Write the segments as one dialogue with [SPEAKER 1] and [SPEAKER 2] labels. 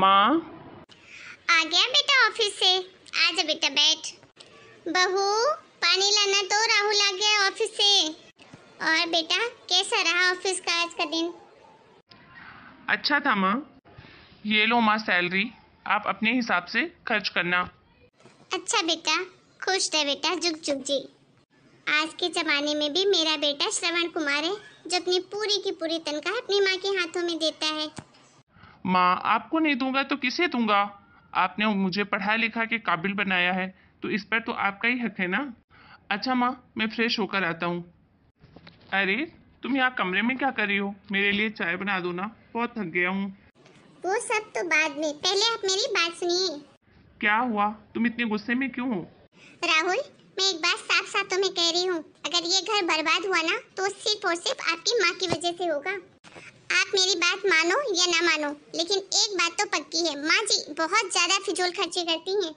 [SPEAKER 1] माँ
[SPEAKER 2] आ गया बेटा ऑफिस से आजा बेटा बैठ बहू पानी लाना तो राहुल आ गया ऑफिस से और बेटा कैसा रहा ऑफिस का आज का दिन
[SPEAKER 1] अच्छा था माँ ये लो माँ सैलरी आप अपने हिसाब से खर्च करना
[SPEAKER 2] अच्छा बेटा खुश रहे बेटा जुग जुग जी आज के ज़माने में भी मेरा बेटा श्रवण कुमार है जो अपनी पूरी की पूरी तनख्वाह अपनी माँ के हाथों में देता है
[SPEAKER 1] माँ आपको नहीं दूंगा तो किसे दूंगा आपने मुझे पढ़ा लिखा के काबिल बनाया है तो इस पर तो आपका ही हक है ना अच्छा माँ मैं फ्रेश होकर आता हूँ अरे तुम यहाँ कमरे में क्या कर रही हो मेरे लिए चाय बना दो ना बहुत थक गया हूँ
[SPEAKER 2] वो सब तो बाद में पहले आप मेरी बात सुनिए क्या हुआ तुम इतने गुस्से में क्यों हो राहुल मैं एक बात साफ साफ तुम्हें कह रही हूँ अगर ये घर बर्बाद हुआ ना तो सिर्फ और सिर्फ आपकी माँ की वजह से होगा आप मेरी बात मानो या ना मानो लेकिन एक बात तो पक्की है माँ जी बहुत ज्यादा फिजूल खर्चे करती हैं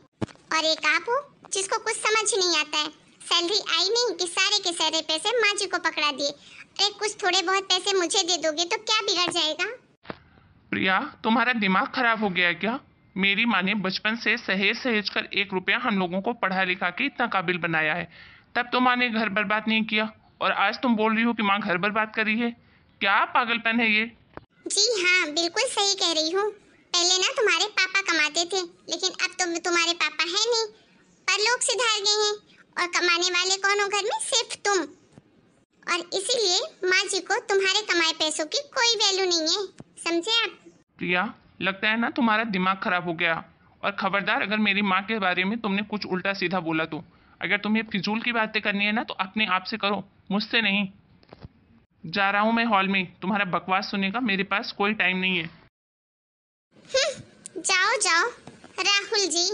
[SPEAKER 2] और एक आप हो जिसको कुछ समझ नहीं आता है सैलरी आई नहीं कि सारे के सारे पैसे माँ जी को पकड़ा दिए अरे कुछ थोड़े बहुत पैसे मुझे दे दोगे तो क्या बिगड़ जाएगा
[SPEAKER 1] प्रिया तुम्हारा दिमाग खराब हो गया क्या मेरी माँ ने बचपन से सहेज सहेज कर एक रुपया हम लोगों को पढ़ा लिखा के इतना काबिल बनाया है तब तो माँ ने घर बर्बाद नहीं किया और आज तुम बोल रही हो कि माँ घर बर्बाद करी है क्या पागलपन है ये
[SPEAKER 2] जी हाँ बिल्कुल सही कह रही हूँ पहले ना तुम्हारे पापा कमाते थे लेकिन अब तो तुम्हारे पापा है नहीं पर लोग सुधार गए हैं और कमाने वाले कौन हो घर में सिर्फ तुम और इसीलिए माँ जी को तुम्हारे कमाए पैसों की कोई वैल्यू नहीं है समझे आप
[SPEAKER 1] प्रिया लगता है ना तुम्हारा दिमाग खराब हो गया और खबरदार अगर मेरी माँ के बारे में तुमने कुछ उल्टा सीधा बोला तो अगर तुम्हें फिजूल की बातें करनी है ना तो अपने आप से करो मुझसे नहीं जा रहा हूँ मैं हॉल में तुम्हारा बकवास सुनने का मेरे पास कोई टाइम नहीं है
[SPEAKER 2] हम्म, जाओ जाओ राहुल जी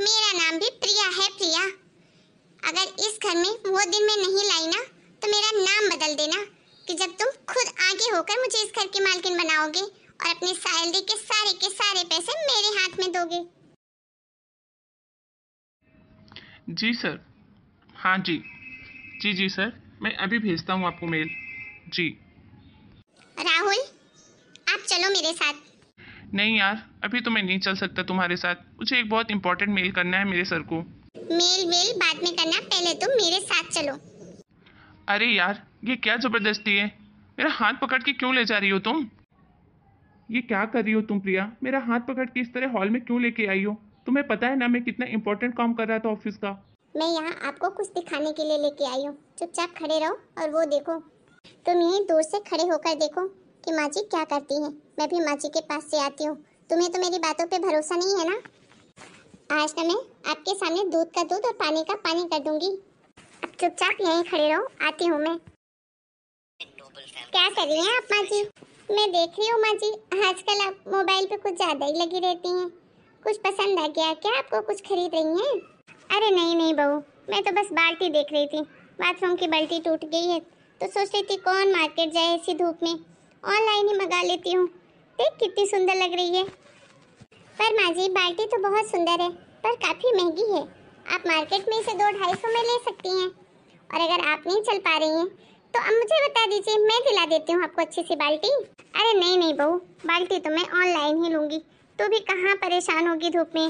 [SPEAKER 2] मेरा नाम भी प्रिया है प्रिया अगर इस घर में वो दिन मैं नहीं लाई ना तो मेरा नाम बदल देना कि जब तुम खुद आगे होकर मुझे इस घर की मालकिन बनाओगे और अपने सैलरी के सारे के सारे पैसे मेरे हाथ में दोगे
[SPEAKER 1] जी सर हाँ जी जी जी सर मैं अभी भेजता हूँ आपको मेल जी
[SPEAKER 2] राहुल आप चलो मेरे साथ
[SPEAKER 1] नहीं यार अभी तो मैं नहीं चल सकता तुम्हारे साथ मुझे एक बहुत इम्पोर्टेंट मेल करना है मेरे सर को
[SPEAKER 2] मेल वेल बाद में करना पहले तुम मेरे साथ चलो
[SPEAKER 1] अरे यार ये क्या जबरदस्ती है मेरा हाथ पकड़ के क्यों ले जा रही हो तुम
[SPEAKER 2] ये क्या कर रही हो तुम प्रिया
[SPEAKER 1] मेरा हाथ पकड़ के इस तरह हॉल में क्यों लेके आई हो तुम्हें पता है ना मैं कितना इम्पोर्टेंट काम कर रहा था ऑफिस का
[SPEAKER 2] मैं यहाँ आपको कुछ दिखाने के लिए लेके आई हूँ चुपचाप खड़े रहो और वो देखो तुम यही दूर से खड़े होकर देखो कि माँ जी क्या करती हैं मैं भी माँ जी के पास से आती हूँ तुम्हें तो मेरी बातों पे भरोसा नहीं है ना आज तो मैं आपके सामने दूध का दूध और पानी का पानी कर दूंगी अब चुपचाप यहीं खड़े रहो आती हूँ मैं क्या कर रही हैं आप माँ जी मैं देख रही हूँ माँ जी आजकल आप मोबाइल पे कुछ ज़्यादा ही लगी रहती हैं कुछ पसंद आ गया क्या आपको कुछ खरीद रही हैं अरे नहीं नहीं बहू मैं तो बस बाल्टी देख रही थी बाथरूम की बाल्टी टूट गई है तो सोच रही थी कौन मार्केट जाए ऐसी धूप में ऑनलाइन ही मंगा लेती हूँ देख कितनी सुंदर लग रही है पर माँ जी बाल्टी तो बहुत सुंदर है पर काफ़ी महंगी है आप मार्केट में इसे दो ढाई सौ में ले सकती हैं और अगर आप नहीं चल पा रही हैं तो अब मुझे बता दीजिए मैं दिला देती हूँ आपको अच्छी सी बाल्टी अरे नहीं नहीं बहू बाल्टी तो मैं ऑनलाइन ही लूँगी तो भी कहाँ परेशान होगी धूप में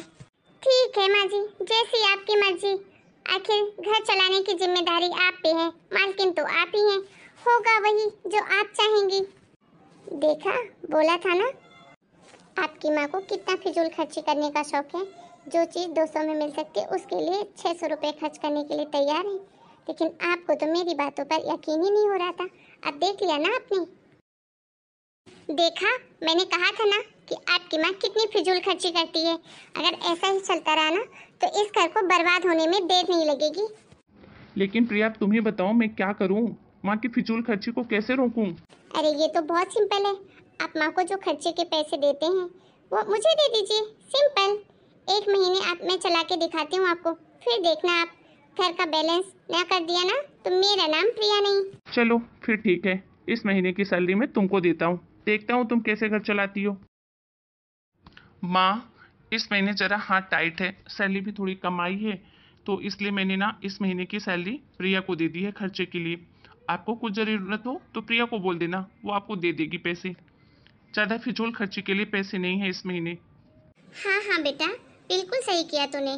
[SPEAKER 2] ठीक है माँ जी जैसी आपकी मर्जी आखिर घर चलाने की जिम्मेदारी आप पे है मालकिन तो आप ही हैं होगा वही जो आप चाहेंगी देखा बोला था ना आपकी माँ को कितना फिजूल खर्ची करने का शौक है जो चीज़ दो सौ में मिल सकती है उसके लिए छः सौ रुपये खर्च करने के लिए तैयार है लेकिन आपको तो मेरी बातों पर यकीन ही नहीं हो रहा था अब देख लिया ना आपने देखा मैंने कहा था ना कि आपकी माँ कितनी फिजूल खर्ची करती है अगर ऐसा ही चलता रहा ना तो इस घर को बर्बाद होने में देर नहीं लगेगी
[SPEAKER 1] लेकिन प्रिया तुम्हें बताओ मैं क्या करूँ माँ की फिजूल खर्ची को कैसे रोकूँ
[SPEAKER 2] अरे ये तो बहुत सिंपल है आप माँ को जो खर्चे के पैसे देते हैं वो मुझे दे दीजिए सिंपल एक महीने आप मैं चला के दिखाती हूँ आपको फिर देखना आप घर का बैलेंस ना कर दिया ना तो मेरा नाम प्रिया नहीं
[SPEAKER 1] चलो फिर ठीक है इस महीने की सैलरी में तुमको देता हूँ देखता हूँ तुम कैसे घर चलाती हो माँ इस महीने ज़रा हाँ टाइट है सैलरी भी थोड़ी कम आई है तो इसलिए मैंने ना इस महीने की सैलरी प्रिया को दे दी है खर्चे के लिए आपको कुछ ज़रूरत हो तो प्रिया को बोल देना वो आपको दे देगी पैसे ज़्यादा फिजूल खर्चे के लिए पैसे नहीं है इस महीने
[SPEAKER 2] हाँ हाँ बेटा बिल्कुल सही किया तूने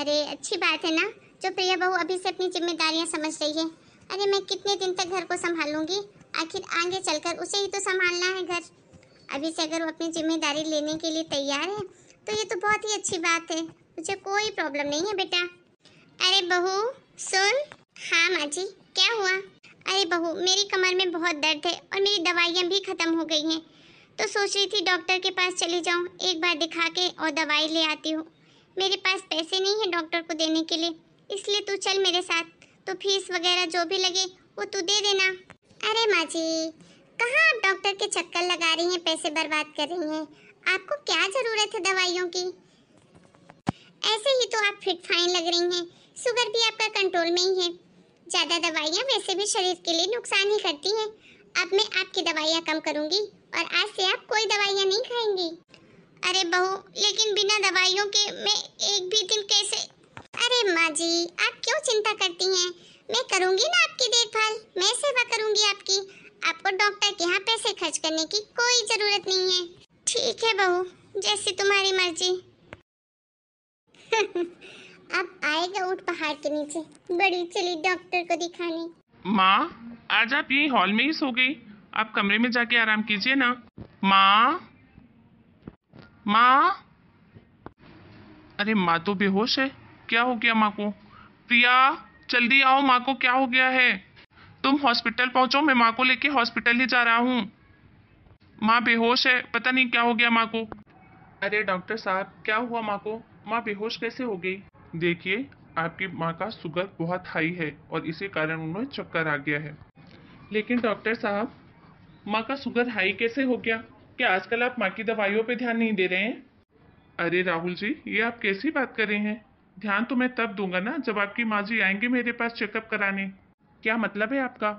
[SPEAKER 2] अरे अच्छी बात है ना जो प्रिया बहू अभी से अपनी जिम्मेदारियाँ समझ रही है अरे मैं कितने दिन तक घर को संभालूंगी आखिर आगे चलकर उसे ही तो संभालना है घर अभी से अगर वो अपनी जिम्मेदारी लेने के लिए तैयार है तो ये तो बहुत ही अच्छी बात है मुझे कोई प्रॉब्लम नहीं है बेटा अरे बहू सुन हाँ माँ जी क्या हुआ अरे बहू मेरी कमर में बहुत दर्द है और मेरी दवाइयाँ भी ख़त्म हो गई हैं तो सोच रही थी डॉक्टर के पास चली जाऊँ एक बार दिखा के और दवाई ले आती हूँ मेरे पास पैसे नहीं है डॉक्टर को देने के लिए इसलिए तू चल मेरे साथ तो फीस वगैरह जो भी लगे वो तू दे देना अरे माँ जी कहाँ आप डॉक्टर के चक्कर लगा रही हैं पैसे बर्बाद कर रही हैं आपको क्या जरूरत है दवाइयों की ऐसे ही तो आप फिट फाइन लग रही हैं शुगर भी आपका कंट्रोल में ही है ज़्यादा दवाइयाँ वैसे भी शरीर के लिए नुकसान ही करती हैं अब मैं आपकी दवाइयाँ कम करूँगी और आज से आप कोई दवाइयाँ नहीं खाएंगी अरे बहू लेकिन बिना दवाइयों के मैं एक भी दिन कैसे अरे माँ जी आप क्यों चिंता करती हैं मैं करूँगी ना आपकी देखभाल मैं सेवा करूँगी आपकी आपको डॉक्टर के यहाँ पैसे खर्च करने की कोई ज़रूरत नहीं है ठीक है बहू जैसी तुम्हारी मर्जी अब आएगा ऊट पहाड़ के नीचे बड़ी चली डॉक्टर को दिखाने
[SPEAKER 1] माँ आज आप यही हॉल में ही सो गई आप कमरे में जाके आराम कीजिए ना माँ माँ अरे माँ तो बेहोश है क्या हो गया माँ को प्रिया जल्दी आओ माँ को क्या हो गया है तुम हॉस्पिटल पहुँचो मैं माँ को लेके हॉस्पिटल ही जा रहा हूँ माँ बेहोश है पता नहीं क्या हो गया माँ को अरे डॉक्टर साहब क्या हुआ माँ को माँ बेहोश कैसे हो गई देखिए आपकी माँ का शुगर बहुत हाई है और इसी कारण उन्हें चक्कर आ गया है लेकिन डॉक्टर साहब माँ का शुगर हाई कैसे हो गया क्या आजकल आप माँ की दवाइयों पर ध्यान नहीं दे रहे हैं अरे राहुल जी ये आप कैसी बात कर रहे हैं ध्यान तो मैं तब दूंगा ना जब आपकी माँ जी आएंगे मेरे पास चेकअप कराने क्या मतलब है आपका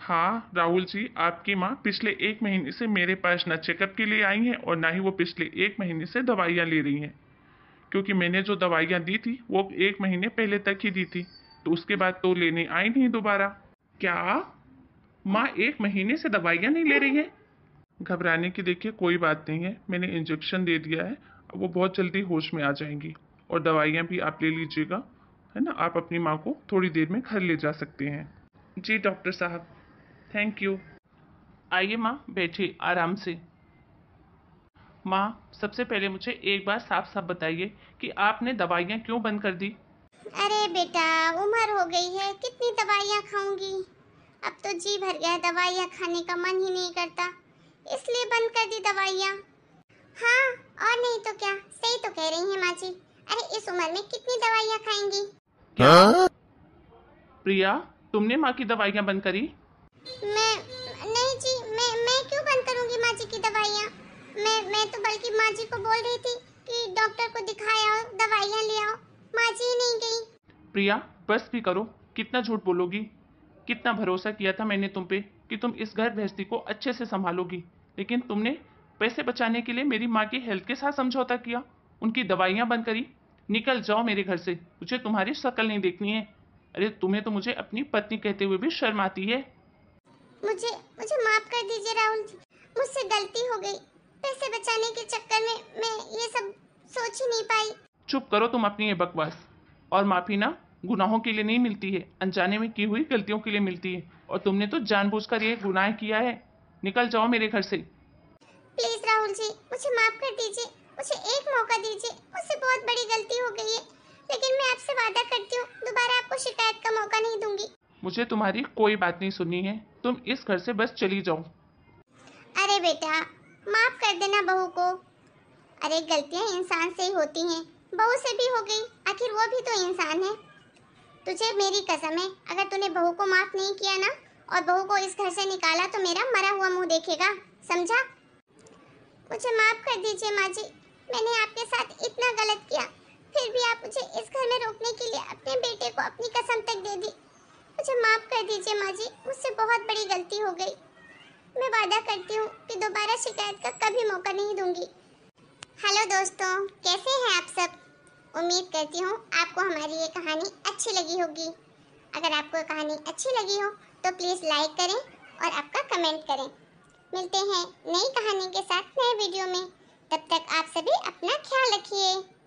[SPEAKER 1] हाँ राहुल जी आपकी माँ पिछले एक महीने से मेरे पास ना चेकअप के लिए आई हैं और ना ही वो पिछले एक महीने से दवाइयाँ ले रही हैं क्योंकि मैंने जो दवाइयाँ दी थी वो एक महीने पहले तक ही दी थी तो उसके बाद तो लेने आई नहीं दोबारा क्या माँ एक महीने से दवाइयाँ नहीं ले रही है घबराने की देखिए कोई बात नहीं है मैंने इंजेक्शन दे दिया है वो बहुत जल्दी होश में आ जाएंगी और दवाइयाँ भी आप ले लीजिएगा है ना आप अपनी माँ को थोड़ी देर में घर ले जा सकते हैं जी डॉक्टर साहब थैंक यू आइए माँ बैठिए आराम से माँ सबसे पहले मुझे एक बार साफ साफ बताइए कि आपने दवाइयाँ क्यों बंद कर दी
[SPEAKER 2] अरे बेटा उम्र हो गई है कितनी दवाइयाँ खाऊंगी अब तो जी भर गया दवाइयाँ खाने का मन ही नहीं करता इसलिए बंद कर दी दवाइयाँ हाँ और नहीं तो क्या सही तो कह रही है माँ जी अरे इस उम्र में कितनी दवाइयाँ खाएंगी क्या? हाँ?
[SPEAKER 1] प्रिया तुमने माँ की दवाइयाँ बंद करी मैं नहीं जी मैं मैं क्यों बंद
[SPEAKER 2] करूंगी माँ जी की दवाइयाँ मैं मैं तो बल्कि माँ जी को बोल रही थी कि डॉक्टर को दिखाया दवाइयाँ ले आओ माँ जी नहीं गई
[SPEAKER 1] प्रिया बस भी करो कितना झूठ बोलोगी कितना भरोसा किया था मैंने तुम पे कि तुम इस घर गृहस्थी को अच्छे से संभालोगी लेकिन तुमने पैसे बचाने के लिए मेरी माँ की हेल्थ के साथ समझौता किया उनकी दवाइयाँ बंद करी निकल जाओ मेरे घर से मुझे तुम्हारी शक्ल नहीं देखनी है अरे तुम्हें तो मुझे अपनी पत्नी कहते हुए भी शर्म आती है
[SPEAKER 2] मुझे मुझे माफ कर दीजिए राहुल जी मुझसे गलती हो गई पैसे बचाने के चक्कर में मैं ये सब
[SPEAKER 1] सोच ही नहीं पाई चुप करो तुम अपनी ये बकवास और माफी ना गुनाहों के लिए नहीं मिलती है अनजाने में की हुई गलतियों के लिए मिलती है और तुमने तो जानबूझकर ये गुनाह किया है निकल जाओ मेरे घर से
[SPEAKER 2] प्लीज राहुल जी मुझे माफ कर दीजिए मुझे एक मौका दीजिए मुझसे बहुत बड़ी गलती हो गई है लेकिन मैं आपसे वादा करती हूँ दोबारा आपको शिकायत का मौका नहीं दूंगी
[SPEAKER 1] मुझे तुम्हारी कोई बात नहीं सुननी है तुम इस घर से बस चली जाओ
[SPEAKER 2] अरे बेटा माफ कर देना बहू को अरे गलतियाँ इंसान से ही होती हैं बहू से भी हो गई आखिर वो भी तो इंसान है तुझे मेरी कसम है अगर तूने बहू को माफ नहीं किया ना और बहू को इस घर से निकाला तो मेरा मरा हुआ मुंह देखेगा समझा मुझे माफ कर दीजिए माँ जी मैंने आपके साथ इतना गलत किया फिर भी आप मुझे इस घर में रोकने के लिए अपने बेटे को अपनी कसम तक दे दी मुझे अच्छा, माफ़ कर दीजिए माँ जी मुझसे बहुत बड़ी गलती हो गई मैं वादा करती हूँ कि दोबारा शिकायत का कभी मौका नहीं दूंगी हेलो दोस्तों कैसे हैं आप सब उम्मीद करती हूँ आपको हमारी ये कहानी अच्छी लगी होगी अगर आपको कहानी अच्छी लगी हो तो प्लीज़ लाइक करें और आपका कमेंट करें मिलते हैं नई कहानी के साथ नए वीडियो में तब तक आप सभी अपना ख्याल रखिए